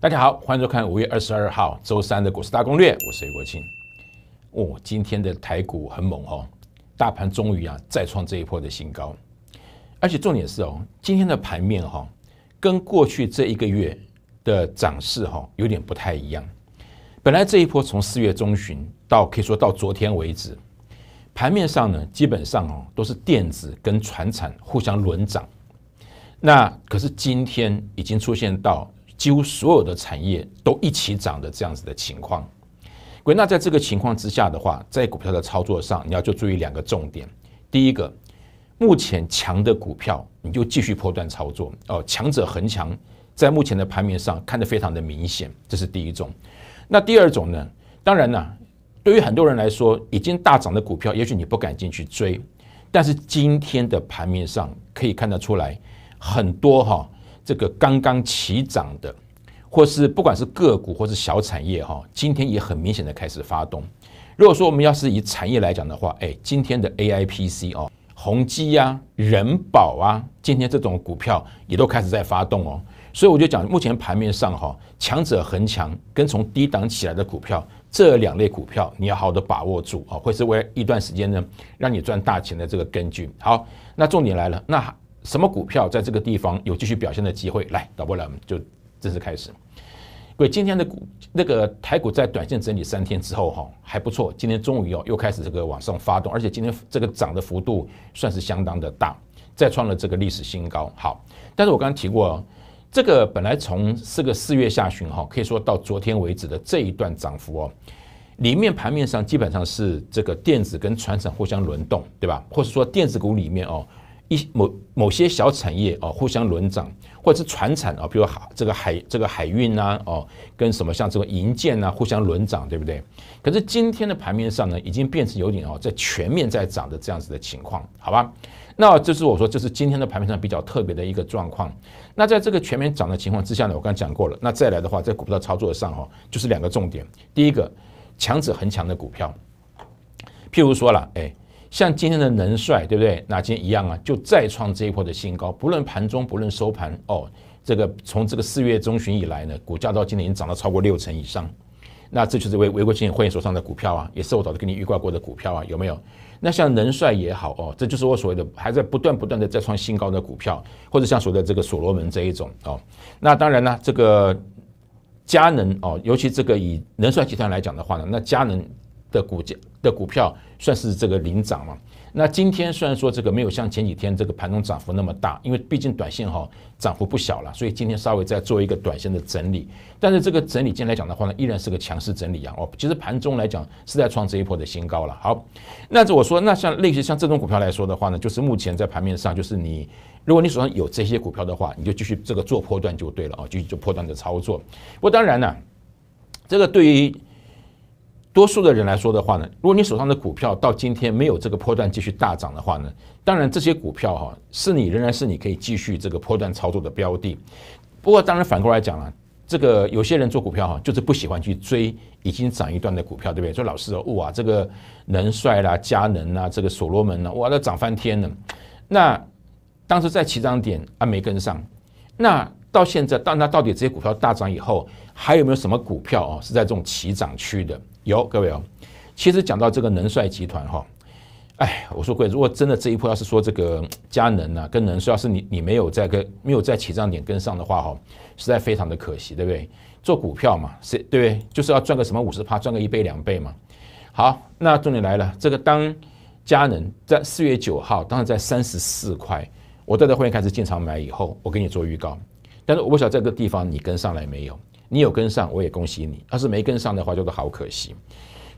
大家好，欢迎收看五月二十二号周三的股市大攻略。我是李国庆。哦，今天的台股很猛哦，大盘终于啊再创这一波的新高。而且重点是哦，今天的盘面哈跟过去这一个月的涨势哈有点不太一样。本来这一波从四月中旬到可以说到昨天为止，盘面上呢基本上哦都是电子跟船产互相轮涨。那可是今天已经出现到。几乎所有的产业都一起涨的这样子的情况，那在这个情况之下的话，在股票的操作上，你要就注意两个重点。第一个，目前强的股票，你就继续破断操作哦，强者恒强，在目前的盘面上看得非常的明显，这是第一种。那第二种呢？当然呢，对于很多人来说，已经大涨的股票，也许你不敢进去追，但是今天的盘面上可以看得出来，很多哈。这个刚刚起涨的，或是不管是个股或是小产业哈，今天也很明显的开始发动。如果说我们要是以产业来讲的话，哎，今天的 A I P C 哦，宏基呀，人保啊，今天这种股票也都开始在发动哦。所以我就讲，目前盘面上哈，强者恒强跟从低档起来的股票这两类股票，你要好好的把握住啊，会是为一段时间呢让你赚大钱的这个根据。好，那重点来了，那。什么股票在这个地方有继续表现的机会？来，导播来，我们就正式开始。因为今天的股那个台股在短线整理三天之后，哈，还不错。今天终于哦，又开始这个往上发动，而且今天这个涨的幅度算是相当的大，再创了这个历史新高。好，但是我刚刚提过哦，这个本来从这个四月下旬哈，可以说到昨天为止的这一段涨幅哦，里面盘面上基本上是这个电子跟传厂互相轮动，对吧？或者说电子股里面哦。一某某些小产业哦，互相轮涨，或者是船产啊，比如海这个海这个海运呐，哦，跟什么像这个银建呐，互相轮涨，对不对？可是今天的盘面上呢，已经变成有点哦，在全面在涨的这样子的情况，好吧？那这是我说，这是今天的盘面上比较特别的一个状况。那在这个全面涨的情况之下呢，我刚才讲过了。那再来的话，在股票的操作上哦，就是两个重点，第一个强者恒强的股票，譬如说了，哎。像今天的能帅，对不对？那今天一样啊？就再创这一波的新高，不论盘中，不论收盘。哦，这个从这个四月中旬以来呢，股价到今天已经涨到超过六成以上。那这就是为魏国清会所上的股票啊，也是我早就给你预告过的股票啊，有没有？那像能帅也好哦，这就是我所谓的还在不断不断的再创新高的股票，或者像所谓的这个所罗门这一种哦。那当然呢，这个佳能哦，尤其这个以能帅集团来讲的话呢，那佳能。的股价的股票算是这个领涨嘛？那今天虽然说这个没有像前几天这个盘中涨幅那么大，因为毕竟短线哈涨幅不小了，所以今天稍微再做一个短线的整理。但是这个整理今天来讲的话呢，依然是个强势整理啊！哦，其实盘中来讲是在创这一波的新高了。好，那我说那像类似像这种股票来说的话呢，就是目前在盘面上，就是你如果你手上有这些股票的话，你就继续这个做破断就对了啊，继续做破断的操作。不过当然呢，这个对于。多数的人来说的话呢，如果你手上的股票到今天没有这个波段继续大涨的话呢，当然这些股票哈是你仍然是你可以继续这个波段操作的标的。不过当然反过来讲了，这个有些人做股票哈就是不喜欢去追已经涨一段的股票，对不对？说老师哦，哇，这个能帅啦、佳能啊、这个所罗门啊，哇，都涨翻天了。那当时在起涨点啊没跟上，那。到现在，但那到底这些股票大涨以后，还有没有什么股票啊？是在这种齐涨区的？有，各位哦。其实讲到这个能帅集团哈，哎，我说各位，如果真的这一波要是说这个佳能啊跟能帅要是你你没有在跟没有在起涨点跟上的话哈，实在非常的可惜，对不对？做股票嘛，谁对，就是要赚个什么五十趴，赚个一倍两倍嘛。好，那重点来了，这个当佳能在四月九号，当时在三十四块，我带着会员开始进场买以后，我给你做预告。但是我想这个地方你跟上来没有？你有跟上，我也恭喜你；，要是没跟上的话，叫做好可惜。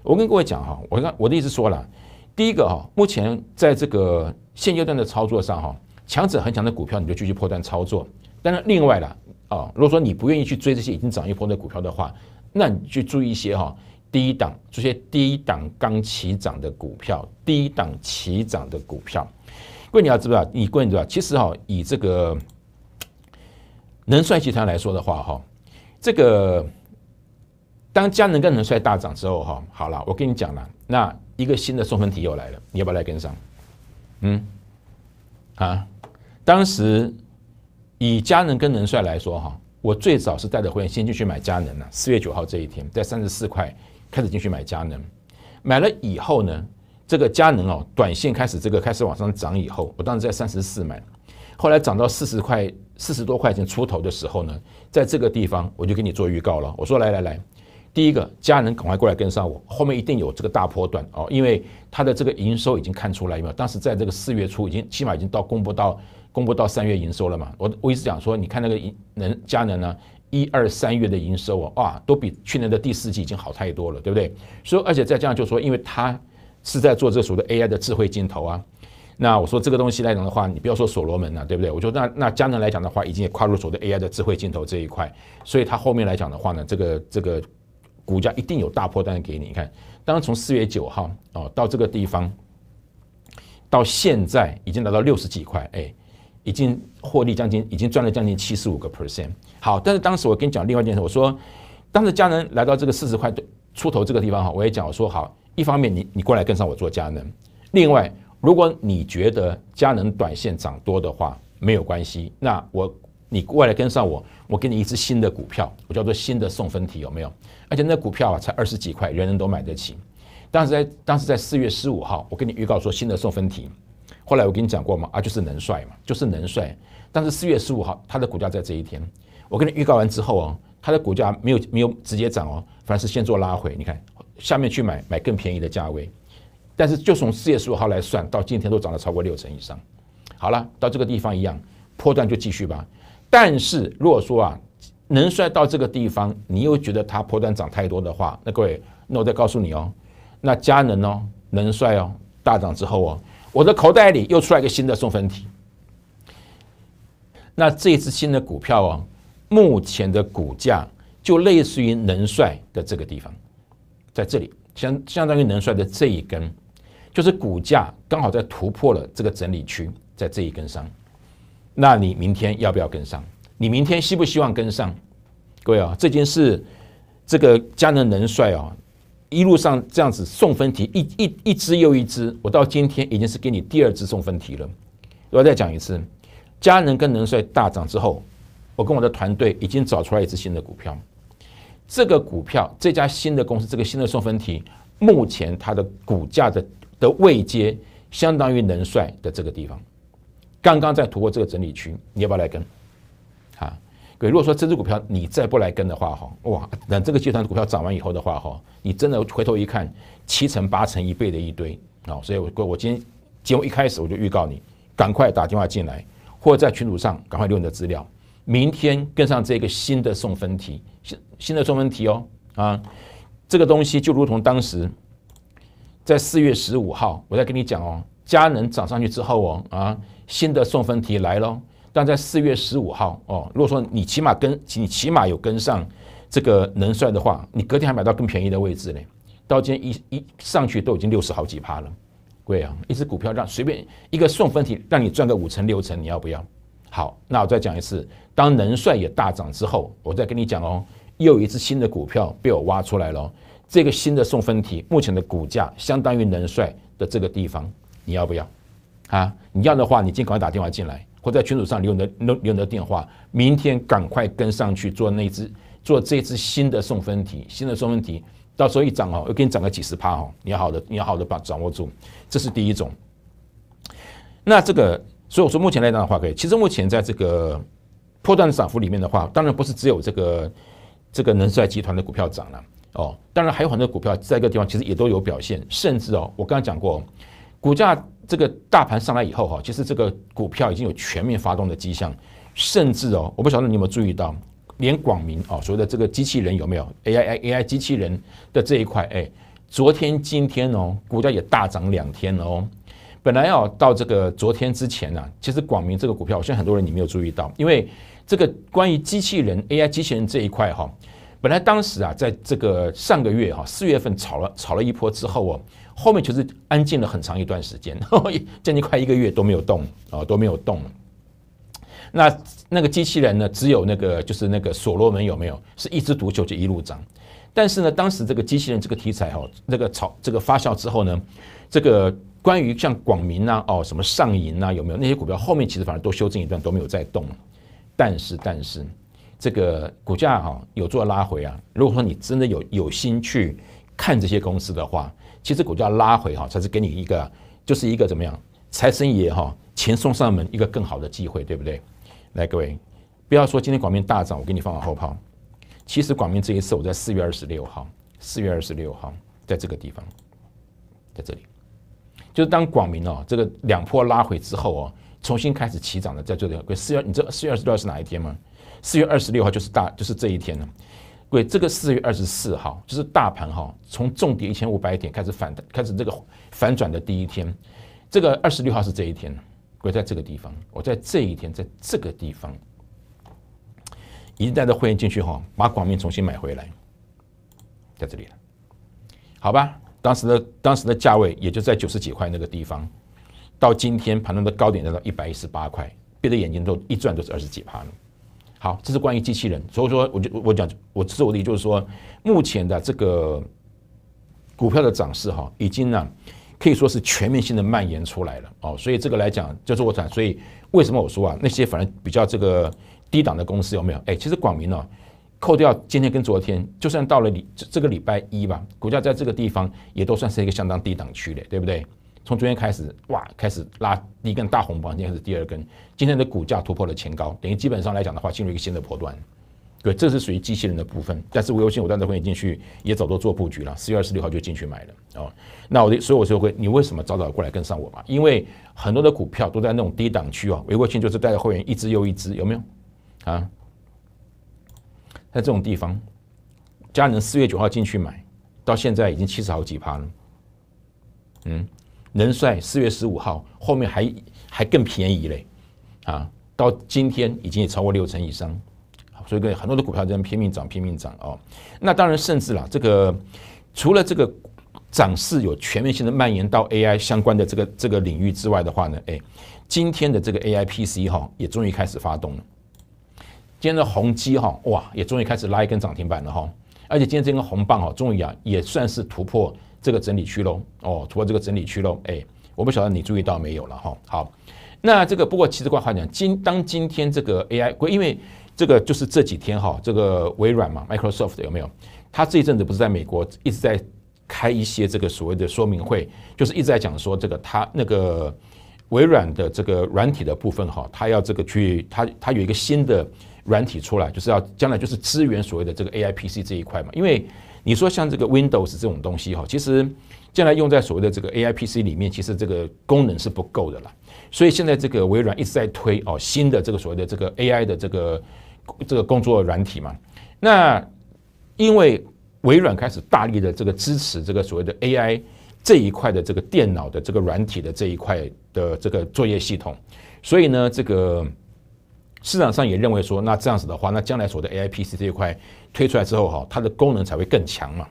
我跟各位讲哈，我刚我的意思说了，第一个哈，目前在这个现阶段的操作上哈，强者恒强的股票你就继续破断操作。但是另外了啊，如果说你不愿意去追这些已经涨一波的股票的话，那你去注意一些哈，低档这些低档刚起涨的股票，低档起涨的股票。各位你要知不知道？你各位知道，其实哈，以这个。能帅集团来说的话，哈，这个当佳能跟能帅大涨之后，哈，好了，我跟你讲了，那一个新的送分题又来了，你要不要来跟上？嗯，啊，当时以佳能跟能帅来说，哈，我最早是带着会员先进去买佳能了，四月九号这一天，在三十四块开始进去买佳能，买了以后呢，这个佳能哦，短线开始这个开始往上涨以后，我当时在三十四买，后来涨到四十块。四十多块钱出头的时候呢，在这个地方我就给你做预告了。我说来来来，第一个佳能赶快过来跟上我，后面一定有这个大波段哦，因为它的这个营收已经看出来了。当时在这个四月初，已经起码已经到公布到公布到三月营收了嘛。我我一直讲说，你看那个能佳能呢，一二三月的营收啊，哇，都比去年的第四季已经好太多了，对不对？所以而且再加上就说，因为它是在做这所谓的 AI 的智慧镜头啊。那我说这个东西来讲的话，你不要说所罗门了，对不对？我觉得那那佳能来讲的话，已经也跨入走的 AI 的智慧镜头这一块，所以它后面来讲的话呢，这个这个股价一定有大破单给你你看。当从四月九号哦到这个地方，到现在已经达到六十几块，哎，已经获利将近，已经赚了将近七十五个 percent。好，但是当时我跟你讲另外一件事，我说当时佳能来到这个四十块出头这个地方哈，我也讲我说好，一方面你你过来跟上我做佳能，另外。如果你觉得佳能短线涨多的话，没有关系。那我你过来跟上我，我给你一支新的股票，我叫做新的送分题，有没有？而且那股票啊，才二十几块，人人都买得起。当时在当时在四月十五号，我跟你预告说新的送分题。后来我跟你讲过嘛，啊，就是能帅嘛，就是能帅。但是四月十五号它的股价在这一天，我跟你预告完之后哦，它的股价没有没有直接涨哦，反而是先做拉回。你看下面去买买更便宜的价位。但是就从四月十五号来算到今天都涨了超过六成以上，好了，到这个地方一样，破段就继续吧。但是如果说啊，能帅到这个地方，你又觉得它破段涨太多的话，那各位，那我再告诉你哦，那佳能哦，能帅哦，大涨之后哦，我的口袋里又出来一个新的送分题。那这一只新的股票哦，目前的股价就类似于能帅的这个地方，在这里相相当于能帅的这一根。就是股价刚好在突破了这个整理区，在这一根上，那你明天要不要跟上？你明天希不希望跟上？各位啊，这件事，这个佳能能帅啊，一路上这样子送分题，一一一只又一只，我到今天已经是给你第二只送分题了。我再讲一次，佳能跟能帅大涨之后，我跟我的团队已经找出来一只新的股票，这个股票这家新的公司，这个新的送分题，目前它的股价的。的位阶相当于能帅的这个地方，刚刚在突破这个整理区，你要不要来跟？啊，对，如果说这只股票你再不来跟的话，哈，哇，等这个集团的股票涨完以后的话，哈，你真的回头一看，七成八成一倍的一堆啊！所以我我今天节目一开始我就预告你，赶快打电话进来，或者在群组上赶快留你的资料，明天跟上这个新的送分题，新新的送分题哦啊！这个东西就如同当时。在四月十五号，我再跟你讲哦，佳能涨上去之后哦，啊，新的送分题来喽。但在四月十五号哦，如果说你起码跟，你起码有跟上这个能帅的话，你隔天还买到更便宜的位置呢。到今天一一上去都已经六十好几趴了，贵啊！一只股票让随便一个送分题让你赚个五成六成，你要不要？好，那我再讲一次，当能帅也大涨之后，我再跟你讲哦，又一只新的股票被我挖出来了。这个新的送分题，目前的股价相当于能帅的这个地方，你要不要？啊，你要的话，你尽管快打电话进来，或在群组上留你的留留的电话，明天赶快跟上去做那只做这只新的送分题，新的送分题，到时候一涨哦，又给你涨个几十趴哦，你要好的你要好的把掌握住，这是第一种。那这个，所以我说目前来讲的话，可以，其实目前在这个破断涨幅里面的话，当然不是只有这个这个能帅集团的股票涨了。哦，当然还有很多股票在一个地方其实也都有表现，甚至哦，我刚刚讲过，股价这个大盘上来以后哈，其实这个股票已经有全面发动的迹象，甚至哦，我不晓得你有没有注意到，连广明哦，所谓的这个机器人有没有 A I A I 机器人的这一块，哎，昨天今天哦，股价也大涨两天哦，本来哦到这个昨天之前呢，其实广明这个股票，我相信很多人你没有注意到，因为这个关于机器人 A I 机器人这一块哈。本来当时啊，在这个上个月哈，四月份炒了炒了一波之后哦，后面就是安静了很长一段时间，将近快一个月都没有动啊，都没有动。那那个机器人呢，只有那个就是那个所罗门有没有，是一枝独秀就一路涨。但是呢，当时这个机器人这个题材哈，那个炒这个发酵之后呢，这个关于像广明啊，哦什么上银啊有没有那些股票，后面其实反而都修正一段都没有再动。但是，但是。这个股价哈有做拉回啊，如果说你真的有有心去看这些公司的话，其实股价拉回哈，才是给你一个，就是一个怎么样财神爷哈钱送上门一个更好的机会，对不对？来各位，不要说今天广明大涨，我给你放个后炮。其实广明这一次，我在四月二十六号，四月二十六号在这个地方，在这里，就是当广明哦这个两波拉回之后哦，重新开始起涨的，在这里。四月，你知道四月二十六号是哪一天吗？四月二十六号就是大，就是这一天了。各位，这个四月二十四号就是大盘哈，从重点一千五百点开始反开始这个反转的第一天，这个二十六号是这一天了。在这个地方，我在这一天，在这个地方，一旦的会员进去哈，把广面重新买回来，在这里。好吧，当时的当时的价位也就在九十几块那个地方，到今天盘中的高点来到一百一十八块，闭着眼睛都一转都是二十几趴了。好，这是关于机器人。所以说，我就我讲，我自我的，就是说，目前的这个股票的涨势哈，已经呢可以说是全面性的蔓延出来了。哦，所以这个来讲，就是我讲，所以为什么我说啊，那些反而比较这个低档的公司有没有？哎，其实广明呢，扣掉今天跟昨天，就算到了礼这个礼拜一吧，股价在这个地方也都算是一个相当低档区的，对不对？从昨天开始，哇，开始拉第一根大红棒，今天是第二根，今天的股价突破了前高，等于基本上来讲的话，进入一个新的波段。对，这是属于机器人的部分。但是韦国信我当时会你进去也早都做布局了，四月二十六号就进去买了哦。那我所以我说会，你为什么早早过来跟上我嘛？因为很多的股票都在那种低档区啊。维国清就是带着会员一只又一只，有没有啊？在这种地方，家能四月九号进去买，到现在已经七十好几趴了。嗯。能帅四月十五号后面还还更便宜嘞，啊，到今天已经也超过六成以上，所以很多的股票在拼命涨，拼命涨哦。那当然，甚至啦，这个除了这个涨势有全面性的蔓延到 AI 相关的这个这个领域之外的话呢，哎，今天的这个 AI PC 哈也终于开始发动了。今天的宏基哈哇也终于开始拉一根涨停板了哈，而且今天这根红棒哈终于啊也算是突破。这个整理区喽，哦，除了这个整理区喽，哎，我不晓得你注意到没有了哈。好，那这个不过其实换句话讲，今当今天这个 A I 因为这个就是这几天哈，这个微软嘛，Microsoft 有没有？它这一阵子不是在美国一直在开一些这个所谓的说明会，就是一直在讲说这个它那个微软的这个软体的部分哈，它要这个去它它有一个新的软体出来，就是要将来就是支援所谓的这个 A I P C 这一块嘛，因为。你说像这个 Windows 这种东西哈，其实将来用在所谓的这个 AI PC 里面，其实这个功能是不够的了。所以现在这个微软一直在推哦新的这个所谓的这个 AI 的这个这个工作软体嘛。那因为微软开始大力的这个支持这个所谓的 AI 这一块的这个电脑的这个软体的这一块的这个作业系统，所以呢这个。市场上也认为说，那这样子的话，那将来所谓的 A I P C 这一块推出来之后哈，它的功能才会更强嘛。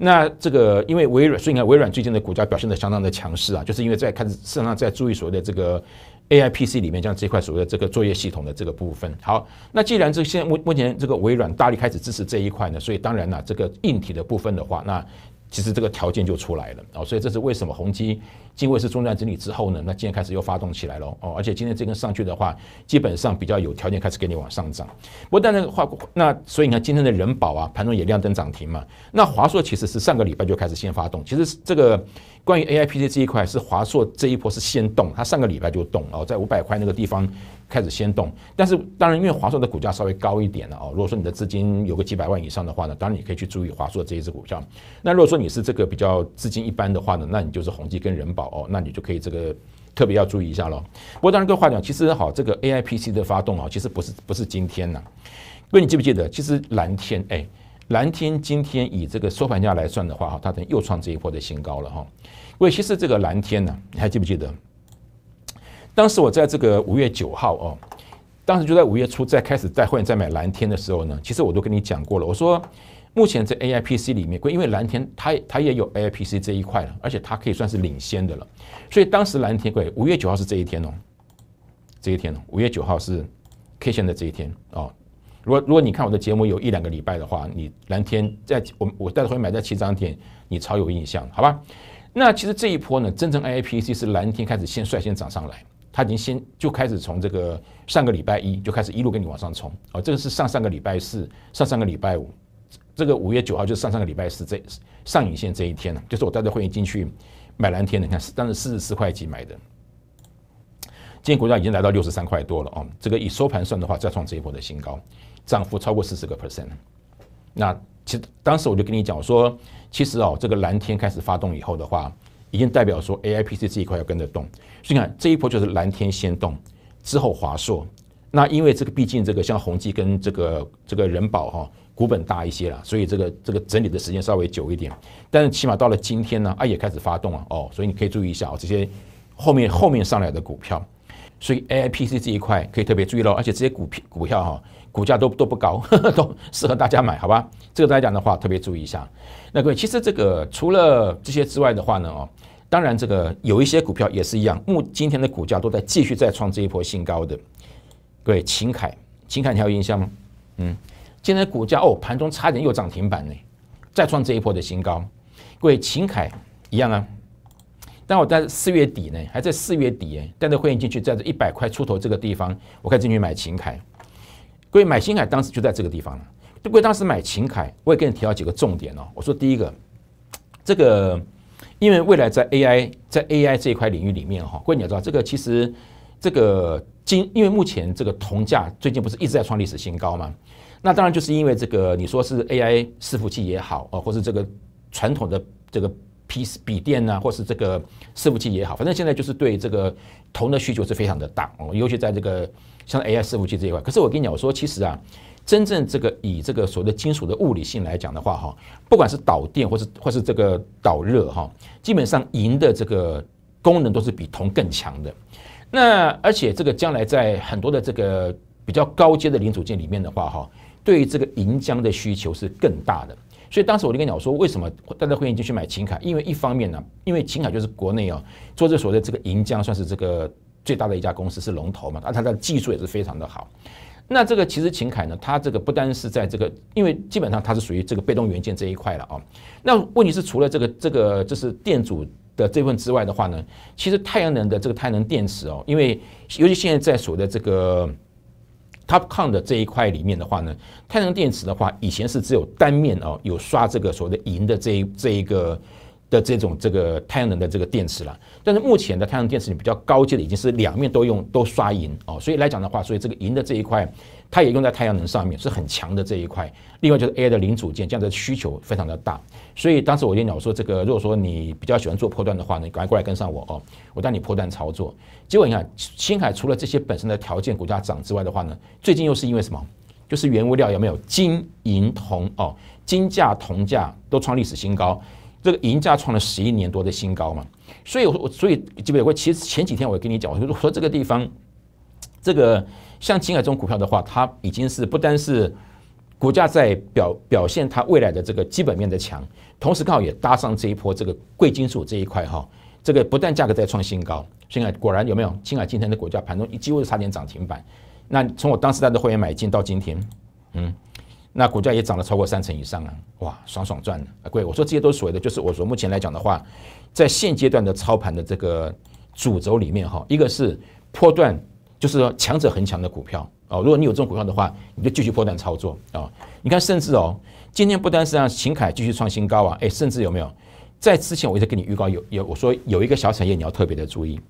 那这个因为微软，所以你看微软最近的股价表现的相当的强势啊，就是因为在开始市场上在注意所谓的这个 A I P C 里面，像这一块所谓的这个作业系统的这个部分。好，那既然这现目目前这个微软大力开始支持这一块呢，所以当然啦，这个硬体的部分的话，那。其实这个条件就出来了哦，所以这是为什么宏基经位是中断整理之后呢？那今天开始又发动起来了哦，而且今天这根上去的话，基本上比较有条件开始给你往上涨。不过但个话那所以你看今天的人保啊，盘中也亮灯涨停嘛。那华硕其实是上个礼拜就开始先发动，其实这个关于 A I P C 这一块是华硕这一波是先动，它上个礼拜就动哦，在五百块那个地方。开始先动，但是当然因为华硕的股价稍微高一点了哦。如果说你的资金有个几百万以上的话呢，当然你可以去注意华硕这一只股票。那如果说你是这个比较资金一般的话呢，那你就是宏基跟人保哦，那你就可以这个特别要注意一下喽。不过当然各位话讲，其实好，这个 AIPC 的发动啊，其实不是不是今天呐。各位你记不记得，其实蓝天哎，蓝天今天以这个收盘价来算的话哈，它等于又创这一波的新高了哈。尤其是这个蓝天呢，你还记不记得？当时我在这个五月九号哦，当时就在五月初在开始带会员在买蓝天的时候呢，其实我都跟你讲过了。我说目前在 AIPC 里面，因为蓝天它它也有 AIPC 这一块了，而且它可以算是领先的了。所以当时蓝天贵，五月九号是这一天哦，这一天，五月九号是 K 线的这一天哦。如果如果你看我的节目有一两个礼拜的话，你蓝天在我我带会员买在旗昌点，你超有印象，好吧？那其实这一波呢，真正 AIPC 是蓝天开始先率先涨上来。他已经先就开始从这个上个礼拜一就开始一路跟你往上冲啊，这个是上上个礼拜四、上上个礼拜五，这个五月九号就是上上个礼拜四这上影线这一天呢，就是我带着会员进去买蓝天的，你看当时四十四块几买的，今天股价已经来到六十三块多了啊，这个以收盘算的话再创这一波的新高，涨幅超过四十个 percent。那其实当时我就跟你讲我说，其实哦，这个蓝天开始发动以后的话。已经代表说 AIPC 这一块要跟着动，所以你看这一波就是蓝天先动，之后华硕，那因为这个毕竟这个像宏基跟这个这个人保哈股本大一些了，所以这个这个整理的时间稍微久一点，但是起码到了今天呢，啊也开始发动了哦，所以你可以注意一下哦这些后面后面上来的股票。所以 AIPC 这一块可以特别注意喽，而且这些股票股票哈，股价都都不高，都适合大家买，好吧？这个来讲的话，特别注意一下。那各位，其实这个除了这些之外的话呢，哦，当然这个有一些股票也是一样，目今天的股价都在继续再创这一波新高的。各位，秦凯，秦凯，你还有印象吗？嗯，今天股价哦，盘中差点又涨停板呢，再创这一波的新高。各位，秦凯一样啊。但我在四月底呢，还在四月底哎，带着会员进去，在这一百块出头这个地方，我开始去买秦凯。各位买秦凯当时就在这个地方了。各位当时买秦凯，我也跟你提到几个重点哦。我说第一个，这个因为未来在 AI 在 AI 这一块领域里面哈，各位你要知道，这个其实这个今因为目前这个铜价最近不是一直在创历史新高嘛？那当然就是因为这个，你说是 AI 伺服器也好啊，或是这个传统的这个。笔电呢，或是这个伺服器也好，反正现在就是对这个铜的需求是非常的大哦，尤其在这个像 AI 伺服器这一块。可是我跟你讲，我说，其实啊，真正这个以这个所谓的金属的物理性来讲的话，哈，不管是导电或是或是这个导热哈，基本上银的这个功能都是比铜更强的。那而且这个将来在很多的这个比较高阶的零组件里面的话，哈，对于这个银浆的需求是更大的。所以当时我就跟鸟说，为什么大家会研究去买秦凯？因为一方面呢，因为秦凯就是国内啊做这所谓的这个银浆，算是这个最大的一家公司，是龙头嘛。而它的技术也是非常的好。那这个其实秦凯呢，它这个不单是在这个，因为基本上它是属于这个被动元件这一块了啊。那问题是除了这个这个就是电阻的这份之外的话呢，其实太阳能的这个太阳能电池哦，因为尤其现在在所的这个。t o p c o n 的这一块里面的话呢，太阳能电池的话，以前是只有单面哦，有刷这个所谓的银的这一这一个的这种这个太阳能的这个电池了。但是目前的太阳能电池里比较高阶的已经是两面都用都刷银哦，所以来讲的话，所以这个银的这一块。它也用在太阳能上面，是很强的这一块。另外就是 AI 的零组件，这样的需求非常的大。所以当时我跟你讲，我说这个如果说你比较喜欢做波段的话呢，赶快过来跟上我哦，我带你波段操作。结果你看，青海除了这些本身的条件股价涨之外的话呢，最近又是因为什么？就是原物料有没有金、银、铜哦？金价、铜价都创历史新高，这个银价创了十一年多的新高嘛。所以我说，所以基本我其实前几天我跟你讲，我说这个地方，这个。像青海这种股票的话，它已经是不单是股价在表表现，它未来的这个基本面的强，同时刚好也搭上这一波这个贵金属这一块哈。这个不但价格在创新高，现在果然有没有？青海今天的股价盘中几乎差点涨停板。那从我当时在的会员买进到今天，嗯，那股价也涨了超过三成以上啊，哇，爽爽赚！啊，贵，我说这些都是所谓的，就是我说目前来讲的话，在现阶段的操盘的这个主轴里面哈，一个是波段。就是说，强者恒强的股票啊，如果你有这种股票的话，你就继续波段操作啊。你看，甚至哦，今天不单是让秦凯继续创新高啊，哎，甚至有没有在之前，我一直跟你预告有有，我说有一个小产业你要特别的注意，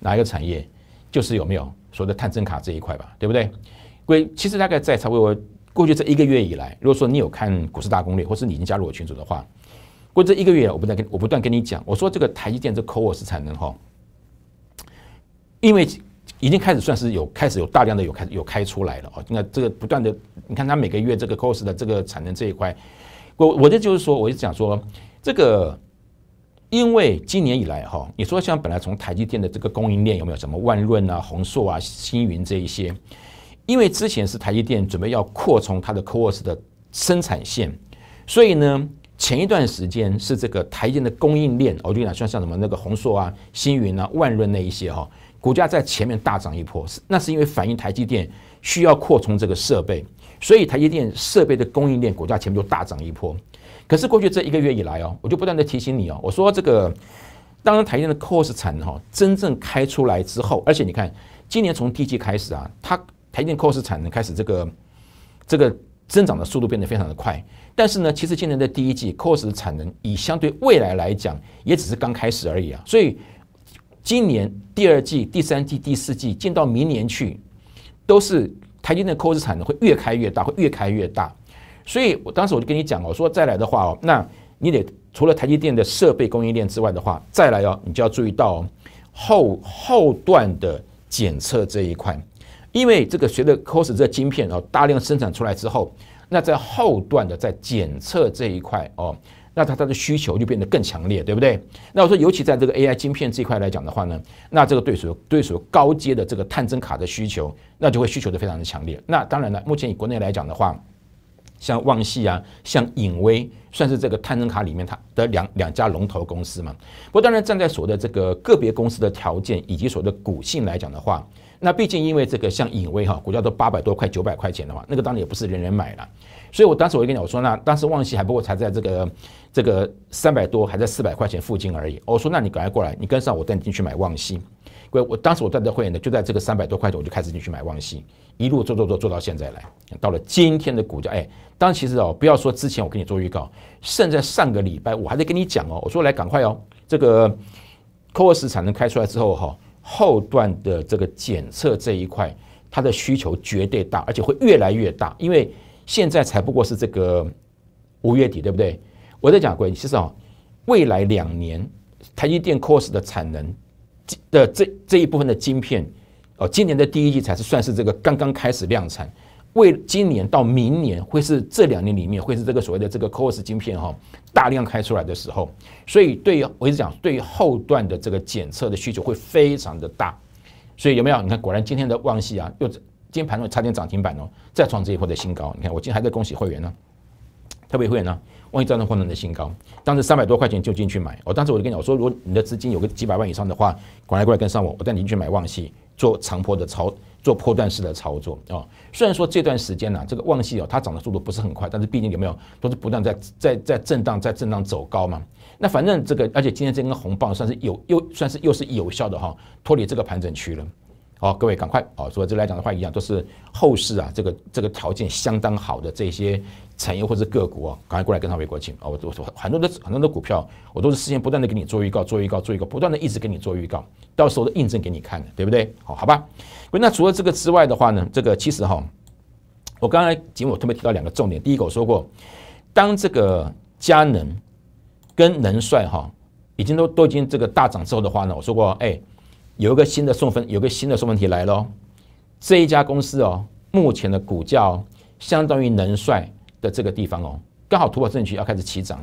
哪一个产业？就是有没有所谓的探针卡这一块吧，对不对？归其实大概在差不多过去这一个月以来，如果说你有看《股市大攻略》或是你已经加入我群组的话，过这一个月，我不断跟我不断跟你讲，我说这个台积电这 Coors 产能哈，因为。已经开始算是有开始有大量的有开有开出来了哦。那这个不断的，你看它每个月这个 cos 的这个产能这一块，我我的就是说，我就讲说这个，因为今年以来哈，你说像本来从台积电的这个供应链有没有什么万润啊、宏硕啊、星云这一些，因为之前是台积电准备要扩充它的 cos 的生产线，所以呢，前一段时间是这个台积电的供应链，我跟你讲，像像什么那个宏硕啊、星云啊、万润那一些哈。股价在前面大涨一波，是那是因为反映台积电需要扩充这个设备，所以台积电设备的供应链股价前面就大涨一波。可是过去这一个月以来哦，我就不断的提醒你哦，我说这个，当台积电的 c o s 产能哈真正开出来之后，而且你看，今年从第一季开始啊，它台积电 c o s 产能开始这个这个增长的速度变得非常的快。但是呢，其实今年的第一季 c o s 的产能以相对未来来讲，也只是刚开始而已啊，所以。今年第二季、第三季、第四季进到明年去，都是台积电的 cos 产能会越开越大，会越开越大。所以我当时我就跟你讲哦，说再来的话哦，那你得除了台积电的设备供应链之外的话，再来哦，你就要注意到后后段的检测这一块，因为这个随着 cos 这个晶片哦大量生产出来之后，那在后段的在检测这一块哦。那它它的需求就变得更强烈，对不对？那我说，尤其在这个 AI 晶片这一块来讲的话呢，那这个对手对手高阶的这个探针卡的需求，那就会需求的非常的强烈。那当然了，目前以国内来讲的话，像旺系啊，像影威，算是这个探针卡里面它的两两家龙头公司嘛。不过当然，站在所谓的这个个别公司的条件以及所谓的股性来讲的话，那毕竟因为这个像影威哈，股价都八百多块九百块钱的话，那个当然也不是人人买了。所以，我当时我就跟你讲，我说那当时旺西还不过才在这个这个三百多，还在四百块钱附近而已。我说，那你赶快过来，你跟上我，带你进去买旺稀。我我当时我带的会员呢，就在这个三百多块钱，我就开始进去买旺西，一路做做做做到现在来，到了今天的股价。哎，但其实哦，不要说之前我跟你做预告，甚至上个礼拜我还在跟你讲哦，我说来赶快哦，这个 c o v 产能开出来之后哈，后段的这个检测这一块，它的需求绝对大，而且会越来越大，因为。现在才不过是这个五月底，对不对？我在讲过，其实啊，未来两年台积电 cos 的产能，的这这一部分的晶片，哦，今年的第一季才是算是这个刚刚开始量产，为今年到明年会是这两年里面会是这个所谓的这个 cos 晶片哈，大量开出来的时候，所以对于我一直讲，对于后段的这个检测的需求会非常的大，所以有没有？你看，果然今天的旺西啊，又。今天盘中差点涨停板哦，再创这一波的新高。你看，我今天还在恭喜会员呢，特别会员呢，万一站上混沌的新高，当时三百多块钱就进去买。我当时我就跟你讲，我说如果你的资金有个几百万以上的话，过来过来跟上我，我带你去买望气，做长坡的操，做波段式的操作啊。虽然说这段时间呢，这个望气哦，它涨的速度不是很快，但是毕竟有没有都是不断在在在震荡，在震荡走高嘛。那反正这个，而且今天这根红棒算是有又算是又是有效的哈，脱离这个盘整区了。好，各位赶快哦！所以这来讲的话一样，都是后市啊，这个这个条件相当好的这些产业或者个股啊，赶快过来跟上为国庆。哦！我我很多的很多的股票，我都是事先不断的给你做预告，做预告，做预告，不断的一直给你做预告，到时候都印证给你看的，对不对？好好吧。那除了这个之外的话呢，这个其实哈，我刚才仅我特别提到两个重点，第一个我说过，当这个佳能跟能帅哈已经都都已经这个大涨之后的话呢，我说过，哎。有一个新的送分，有个新的送分题来咯。这一家公司哦，目前的股价哦，相当于能帅的这个地方哦，刚好突破证券要开始起涨。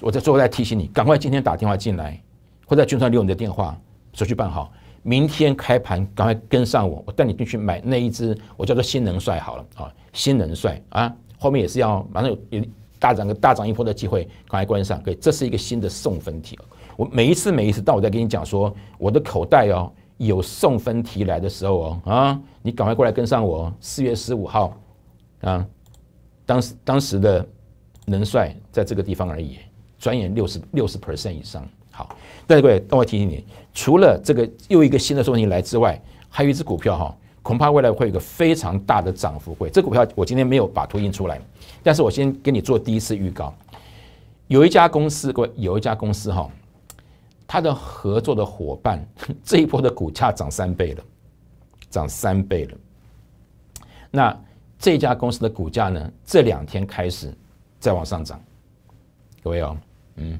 我在最后再提醒你，赶快今天打电话进来，或在军上留你的电话，手续办好，明天开盘赶快跟上我，我带你进去买那一只，我叫做新能帅好了啊，新能帅啊，后面也是要马上有有大涨个大涨一波的机会，赶快关上。对，这是一个新的送分题。我每一次每一次，到我在跟你讲说，我的口袋哦，有送分题来的时候哦，啊，你赶快过来跟上我。四月十五号，啊，当时当时的能帅在这个地方而已。转眼六十六十 percent 以上，好，各位，那我提醒你，除了这个又一个新的送题来之外，还有一只股票哈，恐怕未来会有一个非常大的涨幅，会。这股票我今天没有把图印出来，但是我先给你做第一次预告，有一家公司，各位，有一家公司哈。他的合作的伙伴 这一波的股价涨三倍了，涨三倍了。那这家公司的股价呢？这两天开始再往上涨，各位哦，嗯，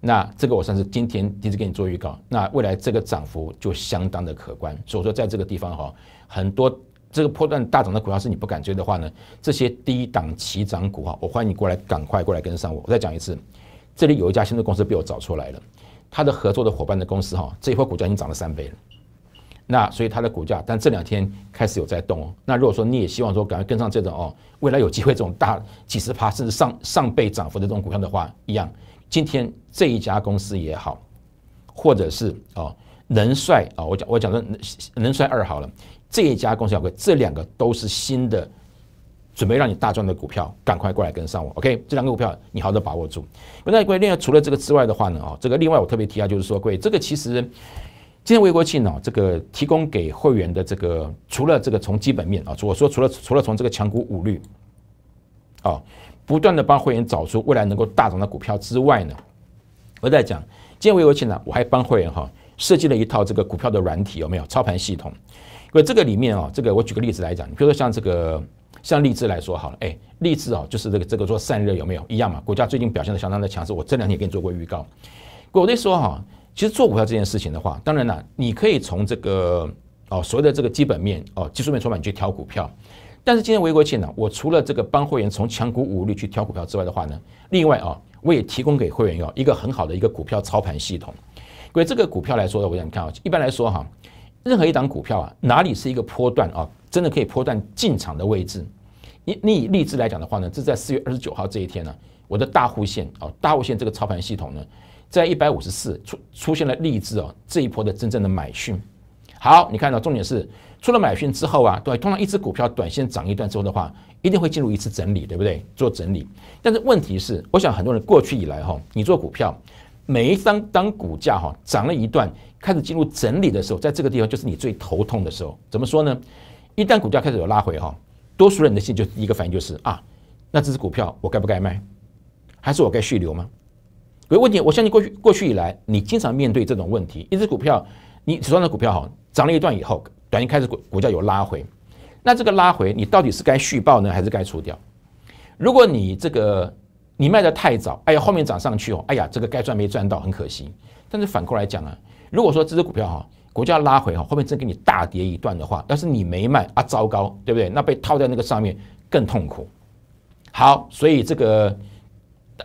那这个我算是今天第一次给你做预告。那未来这个涨幅就相当的可观。所以说，在这个地方哈，很多这个波段大涨的股票是你不敢追的话呢，这些低档起涨股哈，我欢迎你过来，赶快过来跟上我。我再讲一次，这里有一家新的公司被我找出来了。他的合作的伙伴的公司哈，这一块股价已经涨了三倍了，那所以它的股价，但这两天开始有在动哦。那如果说你也希望说赶快跟上这种哦，未来有机会这种大几十趴甚至上上倍涨幅的这种股票的话，一样，今天这一家公司也好，或者是哦能帅啊，我讲我讲的能能帅二好了，这一家公司也贵，这两个都是新的。准备让你大赚的股票，赶快过来跟上我。OK，这两个股票你好好把握住。另外，另外除了这个之外的话呢，哦，这个另外我特别提到，就是说各位，这个其实今天微国庆呢，这个提供给会员的这个，除了这个从基本面啊，我说除了除了从这个强股五律，哦，不断的帮会员找出未来能够大涨的股票之外呢，我在讲今天微国庆呢，我还帮会员哈设计了一套这个股票的软体，有没有操盘系统？因为这个里面啊，这个我举个例子来讲，比如说像这个。像荔枝来说好了，哎，荔枝哦，就是这个这个做散热有没有一样嘛？国家最近表现的相当的强势。我这两天也给你做过预告。我内说哈，其实做股票这件事情的话，当然啦，你可以从这个哦，所谓的这个基本面哦，技术面、主你去挑股票。但是今天微国庆呢，我除了这个帮会员从强股武力去挑股票之外的话呢，另外啊，我也提供给会员要一个很好的一个股票操盘系统。因为这个股票来说呢，我想看啊，一般来说哈，任何一档股票啊，哪里是一个波段啊，真的可以波段进场的位置？你你以励志来讲的话呢，这在四月二十九号这一天呢，我的大户线啊，大户线这个操盘系统呢，在一百五十四出出现了励志啊这一波的真正的买讯。好，你看到重点是，出了买讯之后啊，对，通常一只股票短线涨一段之后的话，一定会进入一次整理，对不对？做整理。但是问题是，我想很多人过去以来哈，你做股票，每一当当股价哈涨了一段，开始进入整理的时候，在这个地方就是你最头痛的时候。怎么说呢？一旦股价开始有拉回哈。多数人的心就一个反应就是啊，那这只股票我该不该卖，还是我该续留吗？有问题，我相信过去过去以来，你经常面对这种问题。一只股票，你手上的股票哈，涨了一段以后，短期开始股股价有拉回，那这个拉回，你到底是该续报呢，还是该除掉？如果你这个你卖的太早，哎呀，后面涨上去哦，哎呀，这个该赚没赚到，很可惜。但是反过来讲啊，如果说这只股票哈。股价拉回哈，后面真给你大跌一段的话，但是你没卖啊，糟糕，对不对？那被套在那个上面更痛苦。好，所以这个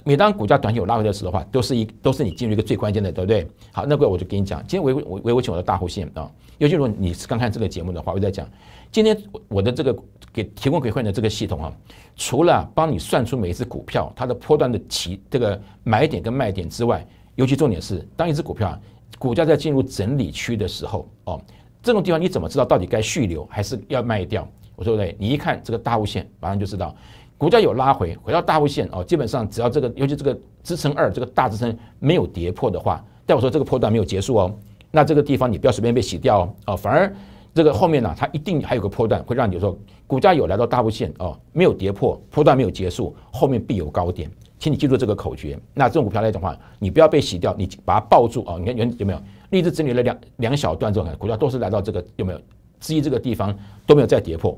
每当股价短期有拉回的时候的话，都是一都是你进入一个最关键的，对不对？好，那个我就跟你讲，今天维维维我请我的大户线啊，尤其如果你是刚看这个节目的话，我在讲今天我的这个给提供给会员的这个系统啊，除了帮你算出每一只股票它的波段的起这个买点跟卖点之外，尤其重点是当一只股票。股价在进入整理区的时候，哦，这种地方你怎么知道到底该续留还是要卖掉？我说对，你一看这个大物线，马上就知道，股价有拉回，回到大物线哦，基本上只要这个，尤其这个支撑二这个大支撑没有跌破的话，但我说这个破段没有结束哦，那这个地方你不要随便被洗掉哦，哦，反而这个后面呢，它一定还有个破段，会让你说股价有来到大物线哦，没有跌破，破段没有结束，后面必有高点。请你记住这个口诀。那这种股票来讲的话，你不要被洗掉，你把它抱住啊！你看有有没有？励志之旅的两两小段这种股票都是来到这个有没有？之一这个地方都没有再跌破。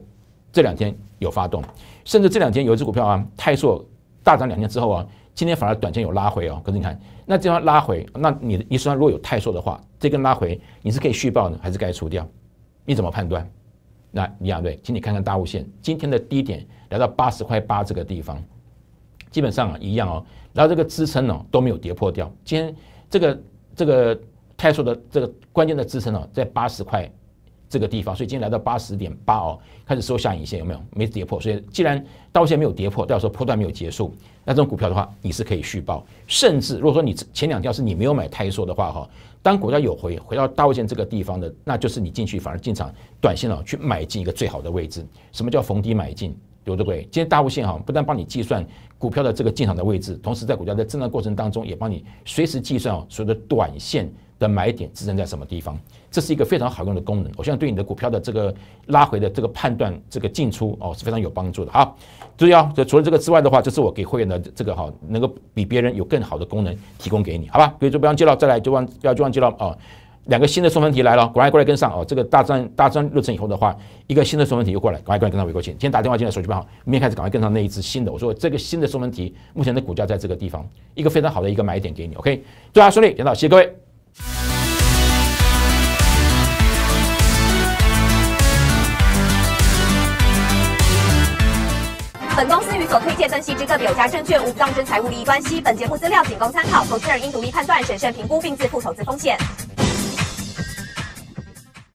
这两天有发动，甚至这两天有一只股票啊，泰硕大涨两天之后啊，今天反而短线有拉回哦。可是你看，那这样拉回，那你你手上如果有泰硕的话，这根拉回你是可以续报呢，还是该除掉？你怎么判断？那李亚瑞，请你看看大物线今天的低点来到八十块八这个地方。基本上啊一样哦，然后这个支撑呢都没有跌破掉。今天这个这个泰硕的这个关键的支撑呢在八十块这个地方，所以今天来到八十点八哦，开始收下影线，有没有？没跌破，所以既然刀线没有跌破，代表说破段没有结束。那这种股票的话，你是可以续报，甚至如果说你前两条是你没有买泰硕的话哈，当股价有回回到刀线这个地方的，那就是你进去反而进场短线哦，去买进一个最好的位置。什么叫逢低买进？刘德贵，今天大户线哈，不但帮你计算股票的这个进场的位置，同时在股价在震荡过程当中，也帮你随时计算哦，所有的短线的买点支撑在什么地方，这是一个非常好用的功能。我相信对你的股票的这个拉回的这个判断，这个进出哦是非常有帮助的好，注意哦，就除了这个之外的话，这是我给会员的这个哈，能够比别人有更好的功能提供给你，好吧？别就不要记了，再来就忘，不要就忘记了哦。两个新的送分题来了，赶快过来跟上哦！这个大涨大涨六成以后的话，一个新的送分题又过来，赶快过来跟上。韦国清，今天打电话进来手续办好，明天开始赶快跟上那一只新的。我说这个新的送分题目前的股价在这个地方，一个非常好的一个买点给你。OK，祝大顺利，讲到，谢谢各位。本公司与所推荐分析之个别有家证券无不当之财务利益关系，本节目资料仅供参考，投资人应独立判断、审慎评估并自负投资风险。